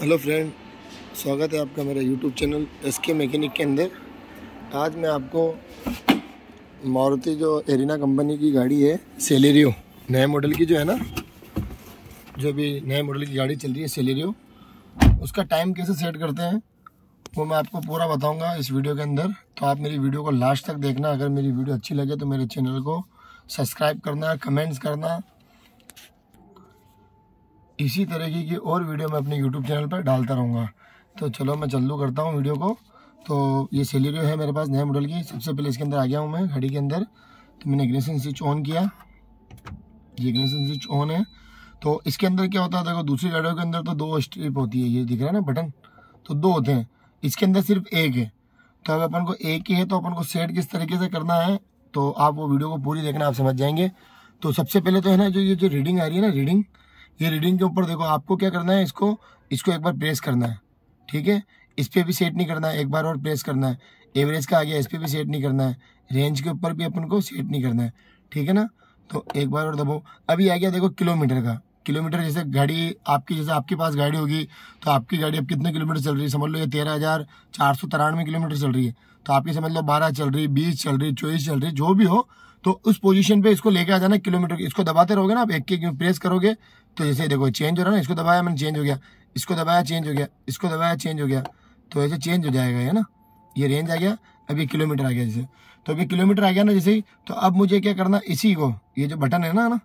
hello friend स्वागत है आपका मेरे YouTube channel S K mechanic के अंदर आज मैं आपको मारुति जो एरिना कंपनी की गाड़ी है सेलेरियो नए मॉडल की जो है ना जो भी नए मॉडल की गाड़ी चल रही है सेलेरियो उसका टाइम कैसे सेट करते हैं वो मैं आपको पूरा बताऊंगा इस वीडियो के अंदर तो आप मेरी वीडियो को लास्ट तक देखना अगर मेरी वीडियो अच्छी लगे तो मेरे चैनल को सब्सक्राइब करना कमेंट्स करना इसी तरीके की और वीडियो मैं अपने यूट्यूब चैनल पर डालता रहूँगा तो चलो मैं चालू करता हूँ वीडियो को तो ये सिलेरियो है मेरे पास नए मॉडल की सबसे पहले इसके अंदर आ गया हूँ मैं घड़ी के अंदर तो मैंने इग्निशन स्विच ऑन किया ये इग्निशन स्विच ऑन है तो इसके अंदर क्या होता है देखो दूसरी गाड़ियों के अंदर तो दो स्ट्रिप होती है ये दिख रहा है ना बटन तो दो होते हैं इसके अंदर सिर्फ एक है तो अगर अपन को एक ही है तो अपन को सेट किस तरीके से करना है तो आप वो वीडियो को पूरी देखना आप समझ जाएंगे तो सबसे पहले तो है ना जो ये जो रीडिंग आ रही है ना रीडिंग ये रीडिंग के ऊपर देखो आपको क्या करना है इसको इसको एक बार प्रेस करना है ठीक है इस पर भी सेट नहीं करना है एक बार और प्रेस करना है एवरेज का आ गया इस पर भी सेट नहीं करना है रेंज के ऊपर भी अपन को सेट नहीं करना है ठीक है ना तो एक बार और दबाओ अभी आ गया देखो किलोमीटर का किलोमीटर जैसे गाड़ी आपकी जैसे आपके पास गाड़ी होगी तो आपकी गाड़ी अब कितने किलोमीटर चल रही है समझ लो ये तेरह हज़ार चार सौ तिरानवे किलोमीटर चल रही है तो आपकी समझ लो बारह चल रही बीस चल रही चौबीस चल रही जो भी हो तो उस पोजीशन पे इसको लेके आ जाना किलोमीटर इसको दबाते रहोगे ना आप एक एक प्रेस करोगे तो जैसे देखो चेंज हो रहा है ना इसको दबाया मैंने चेंज हो गया इसको दबाया चेंज हो गया इसको दबाया चेंज हो गया तो ऐसे चेंज हो जाएगा है ना ये रेंज आ गया अभी किलोमीटर आ गया जैसे तो अभी किलोमीटर आ गया ना जैसे ही तो अब मुझे क्या करना इसी को ये जो बटन है ना ना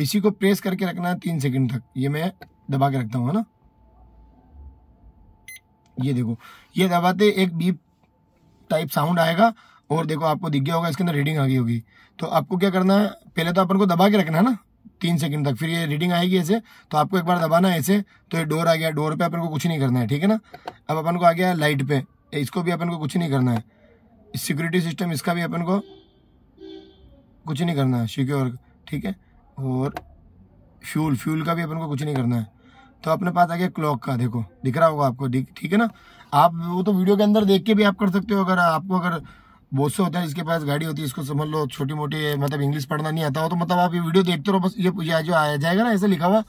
इसी को प्रेस करके रखना है तीन सेकंड तक ये मैं दबा के रखता हूँ है ना ये देखो ये दबाते एक बीप टाइप साउंड आएगा और देखो आपको दिख गया होगा इसके अंदर रीडिंग आ गई होगी तो आपको क्या करना है पहले तो अपन को दबा के रखना है ना तीन सेकंड तक फिर ये रीडिंग आएगी ऐसे तो आपको एक बार दबाना है ऐसे तो ये डोर आ गया डोर पे अपन को कुछ नहीं करना है ठीक है ना अब अपन को आ गया लाइट पे इसको भी अपन को कुछ नहीं करना है सिक्योरिटी सिस्टम इसका भी अपन को कुछ नहीं करना है सिक्योर ठीक है और फ्यूल फ्यूल का भी अपन को कुछ नहीं करना है तो अपने पास आ गया क्लॉक का देखो दिख रहा होगा आपको ठीक है ना आप वो तो वीडियो के अंदर देख के भी आप कर सकते हो अगर आपको अगर बहुत से होता है जिसके पास गाड़ी होती है इसको समझ लो छोटी मोटी मतलब इंग्लिश पढ़ना नहीं आता हो तो मतलब आप ये वीडियो देखते रहो बस ये जो आ जाएगा ना ऐसे लिखा हुआ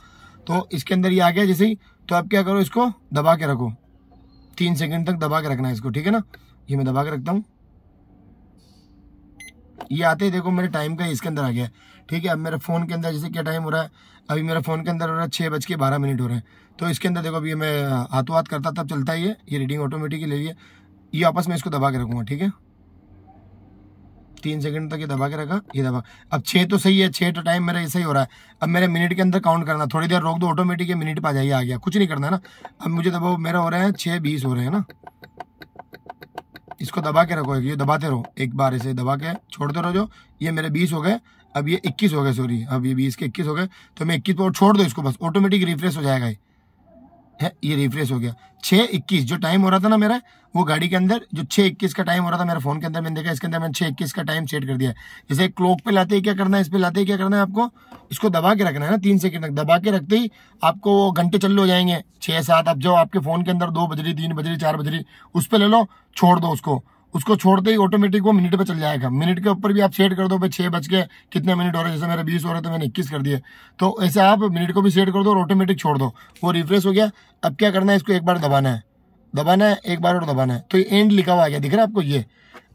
तो इसके अंदर ये आ गया जैसे ही तो आप क्या करो इसको दबा के रखो तीन सेकंड तक दबा के रखना है इसको ठीक है ना ये मैं दबा के रखता हूँ ये आते ही देखो मेरे टाइम का इसके अंदर आ गया ठीक है अब मेरे फ़ोन के अंदर जैसे क्या टाइम हो रहा है अभी मेरा फ़ोन के अंदर हो रहा है छः बज के बारह मिनट हो रहे हैं तो इसके अंदर देखो अभी मैं हाथों हाथ करता तब चलता ही है ये रीडिंग ऑटोमेटिकली ले लिए ये आपस में इसको दबा के रखूँगा ठीक है तीन सेकंड तक ये दबा के रखा ये दबा अब छः तो सही है छः तो टाइम मेरा ऐसा ही हो रहा है अब मेरे मिनट के अंदर काउंट करना थोड़ी देर रोक दो ऑटोमेटिक ये मिनट आ जाइए आ गया कुछ नहीं करना ना अब मुझे दबाओ मेरा हो रहा है छः बीस हो रहे हैं ना इसको दबा के रखो ये दबाते रहो एक बार ऐसे दबा के छोड़ते रहो जो ये मेरे बीस हो गए अब ये इक्कीस हो गए सॉरी अब ये बीस के इक्कीस हो गए तो मैं इक्कीस पर छोड़ दो इसको बस ऑटोमेटिक रिफ्रेश हो जाएगा ये है ये रिफ्रेश हो गया छः इक्कीस जो टाइम हो रहा था ना मेरा वो गाड़ी के अंदर जो छः इक्कीस का टाइम हो रहा था मेरे फोन के अंदर मैंने देखा इसके अंदर मैंने छः इक्कीस का टाइम सेट कर दिया जैसे क्लॉक पे लाते ही क्या करना है इस पर लाते ही क्या करना है आपको इसको दबा के रखना है ना तीन सेकंड तक दबा के रखते ही आपको वो घंटे चल हो जाएंगे छः सात आप जाओ आपके फ़ोन के अंदर दो बज रही तीन बज रही चार बज रही उस पर ले लो छोड़ दो उसको उसको छोड़ते ही ऑटोमेटिक वो मिनट पे चल जाएगा मिनट के ऊपर भी आप सेट कर दो भाई छः बज के कितने मिनट हो रहे हैं जैसे मेरे बीस हो रहे थे तो मैंने इक्कीस कर दिए तो ऐसे आप मिनट को भी सेट कर दो और ऑटोमेटिक छोड़ दो वो रिफ्रेश हो गया अब क्या करना है इसको एक बार दबाना है दबाना है एक बार और दबाना है तो ये एंड लिखा हुआ आ गया दिख रहा है आपको ये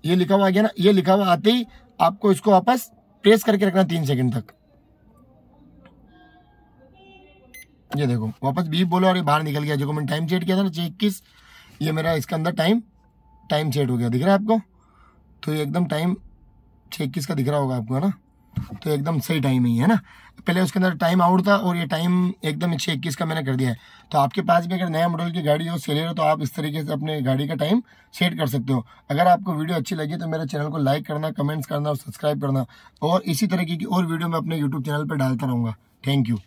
ये लिखा हुआ आ गया ना ये लिखा हुआ आते ही आपको इसको वापस प्रेस करके रखना तीन सेकेंड तक ये देखो वापस बीप बोलो और ये बाहर निकल गया जो मैंने टाइम सेट किया था ना इक्कीस ये मेरा इसके अंदर टाइम टाइम सेट हो गया दिख रहा है आपको तो ये एकदम टाइम छः इक्कीस का दिख रहा होगा आपको है ना तो एकदम सही टाइम ही है ना पहले उसके अंदर टाइम आउट था और ये टाइम एकदम छः इक्कीस का मैंने कर दिया है तो आपके पास भी अगर नया मॉडल की गाड़ी हो सेलर हो तो आप इस तरीके से अपने गाड़ी का टाइम सेट कर सकते हो अगर आपको वीडियो अच्छी लगी तो मेरे चैनल को लाइक करना कमेंट्स करना और सब्सक्राइब करना और इसी तरीके की और वीडियो मैं अपने यूट्यूब चैनल पर डालता रहूँगा थैंक यू